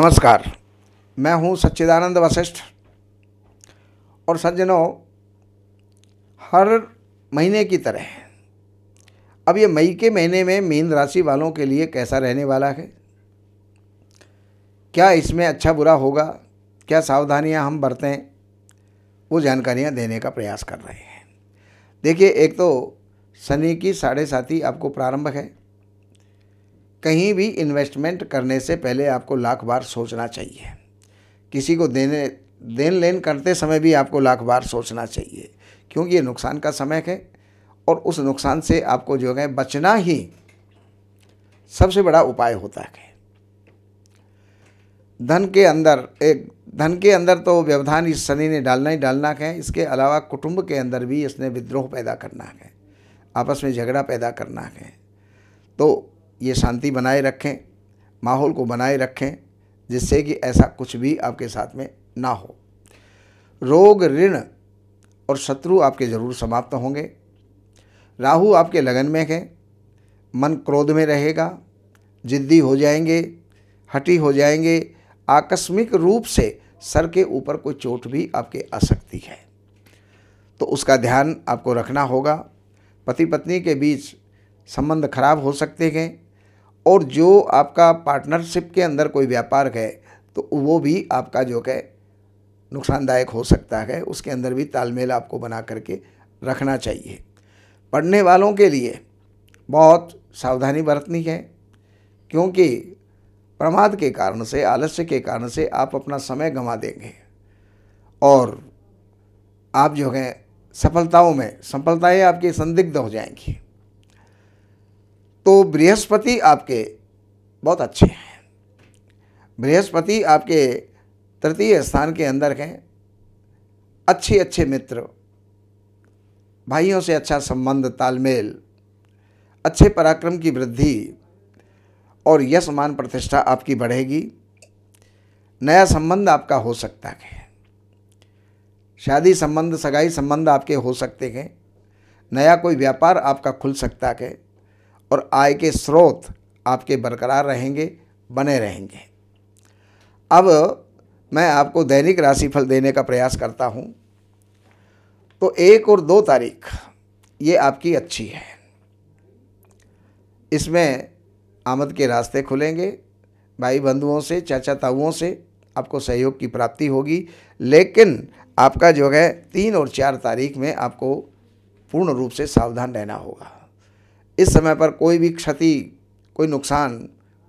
नमस्कार मैं हूं सच्चिदानंद वशिष्ठ और सज्जनों हर महीने की तरह अब ये मई के महीने में मीन राशि वालों के लिए कैसा रहने वाला है क्या इसमें अच्छा बुरा होगा क्या सावधानियां हम बरतें वो जानकारियां देने का प्रयास कर रहे हैं देखिए एक तो शनि की साढ़े साथी आपको प्रारंभ है कहीं भी इन्वेस्टमेंट करने से पहले आपको लाख बार सोचना चाहिए किसी को देने देन लेन करते समय भी आपको लाख बार सोचना चाहिए क्योंकि ये नुकसान का समय है और उस नुकसान से आपको जो है बचना ही सबसे बड़ा उपाय होता है धन के अंदर एक धन के अंदर तो व्यवधान इस शनि ने डालना ही डालना है इसके अलावा कुटुंब के अंदर भी इसने विद्रोह पैदा करना है आपस में झगड़ा पैदा करना है तो ये शांति बनाए रखें माहौल को बनाए रखें जिससे कि ऐसा कुछ भी आपके साथ में ना हो रोग ऋण और शत्रु आपके ज़रूर समाप्त होंगे राहु आपके लगन में है मन क्रोध में रहेगा जिद्दी हो जाएंगे हटी हो जाएंगे आकस्मिक रूप से सर के ऊपर कोई चोट भी आपके आ सकती है तो उसका ध्यान आपको रखना होगा पति पत्नी के बीच संबंध खराब हो सकते हैं और जो आपका पार्टनरशिप के अंदर कोई व्यापार है तो वो भी आपका जो है नुकसानदायक हो सकता है उसके अंदर भी तालमेल आपको बना करके रखना चाहिए पढ़ने वालों के लिए बहुत सावधानी बरतनी है क्योंकि प्रमाद के कारण से आलस्य के कारण से आप अपना समय गंवा देंगे और आप जो है सफलताओं में सफलताएं आपकी संदिग्ध हो जाएंगी तो बृहस्पति आपके बहुत अच्छे हैं बृहस्पति आपके तृतीय स्थान के अंदर हैं अच्छे अच्छे मित्र भाइयों से अच्छा संबंध तालमेल अच्छे पराक्रम की वृद्धि और यश मान प्रतिष्ठा आपकी बढ़ेगी नया संबंध आपका हो सकता है शादी संबंध सगाई संबंध आपके हो सकते हैं नया कोई व्यापार आपका खुल सकता है और आय के स्रोत आपके बरकरार रहेंगे बने रहेंगे अब मैं आपको दैनिक राशिफल देने का प्रयास करता हूँ तो एक और दो तारीख ये आपकी अच्छी है इसमें आमद के रास्ते खुलेंगे भाई बंधुओं से चाचा ताऊओं से आपको सहयोग की प्राप्ति होगी लेकिन आपका जो है तीन और चार तारीख में आपको पूर्ण रूप से सावधान रहना होगा इस समय पर कोई भी क्षति कोई नुकसान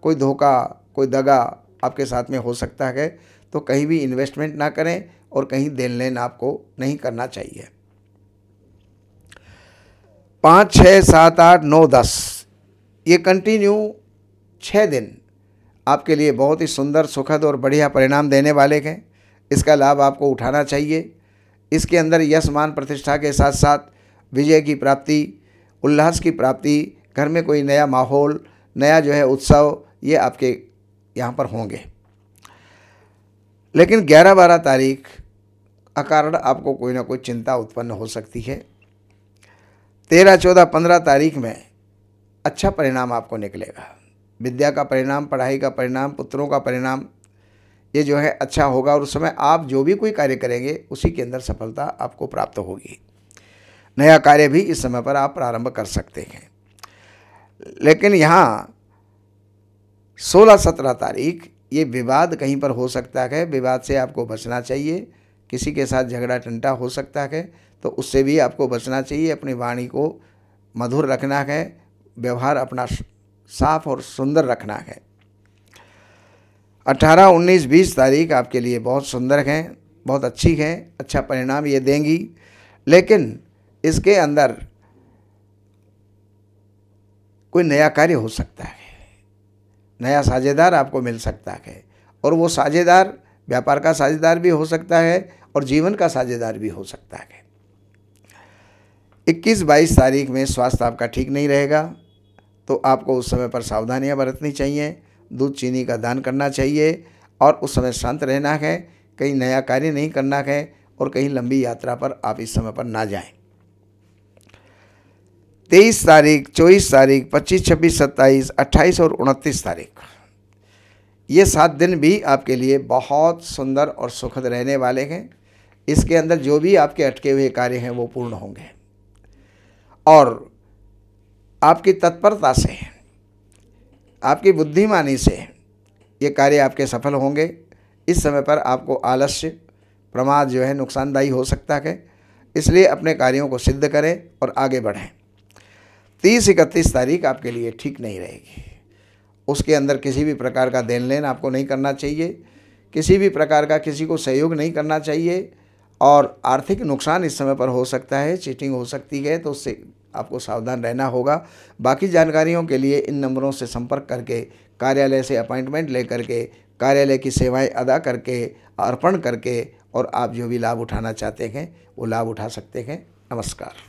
कोई धोखा कोई दगा आपके साथ में हो सकता है तो कहीं भी इन्वेस्टमेंट ना करें और कहीं देन लेन आपको नहीं करना चाहिए पाँच छः सात आठ नौ दस ये कंटिन्यू छः दिन आपके लिए बहुत ही सुंदर सुखद और बढ़िया परिणाम देने वाले हैं इसका लाभ आपको उठाना चाहिए इसके अंदर यश मान प्रतिष्ठा के साथ साथ विजय की प्राप्ति उल्लास की प्राप्ति घर में कोई नया माहौल नया जो है उत्सव ये आपके यहाँ पर होंगे लेकिन 11-12 तारीख अकारण आपको कोई ना कोई चिंता उत्पन्न हो सकती है 13-14-15 तारीख में अच्छा परिणाम आपको निकलेगा विद्या का परिणाम पढ़ाई का परिणाम पुत्रों का परिणाम ये जो है अच्छा होगा और उस समय आप जो भी कोई कार्य करेंगे उसी के अंदर सफलता आपको प्राप्त होगी नया कार्य भी इस समय पर आप प्रारंभ कर सकते हैं लेकिन यहाँ 16-17 तारीख ये विवाद कहीं पर हो सकता है विवाद से आपको बचना चाहिए किसी के साथ झगड़ा टंटा हो सकता है तो उससे भी आपको बचना चाहिए अपनी वाणी को मधुर रखना है व्यवहार अपना साफ और सुंदर रखना है 18, 19, 20 तारीख आपके लिए बहुत सुंदर हैं बहुत अच्छी हैं अच्छा परिणाम ये देंगी लेकिन इसके अंदर कोई नया कार्य हो सकता है नया साझेदार आपको मिल सकता है और वो साझेदार व्यापार का साझेदार भी हो सकता है और जीवन का साझेदार भी हो सकता है 21-22 तारीख में स्वास्थ्य आपका ठीक नहीं रहेगा तो आपको उस समय पर सावधानियां बरतनी चाहिए दूध चीनी का दान करना चाहिए और उस समय शांत रहना है कहीं नया कार्य नहीं करना है और कहीं लंबी यात्रा पर आप इस समय पर ना जाएं तेईस तारीख चौबीस तारीख पच्चीस छब्बीस सत्ताईस अट्ठाईस और उनतीस तारीख ये सात दिन भी आपके लिए बहुत सुंदर और सुखद रहने वाले हैं इसके अंदर जो भी आपके अटके हुए कार्य हैं वो पूर्ण होंगे और आपकी तत्परता से आपकी बुद्धिमानी से ये कार्य आपके सफल होंगे इस समय पर आपको आलस्य प्रमाद जो है नुकसानदायी हो सकता है इसलिए अपने कार्यों को सिद्ध करें और आगे बढ़ें तीस इकतीस तारीख आपके लिए ठीक नहीं रहेगी उसके अंदर किसी भी प्रकार का देन लेन आपको नहीं करना चाहिए किसी भी प्रकार का किसी को सहयोग नहीं करना चाहिए और आर्थिक नुकसान इस समय पर हो सकता है चीटिंग हो सकती है तो उससे आपको सावधान रहना होगा बाकी जानकारियों के लिए इन नंबरों से संपर्क करके कार्यालय से अपॉइंटमेंट ले करके कार्यालय की सेवाएं अदा करके अर्पण करके और आप जो भी लाभ उठाना चाहते हैं वो लाभ उठा सकते हैं नमस्कार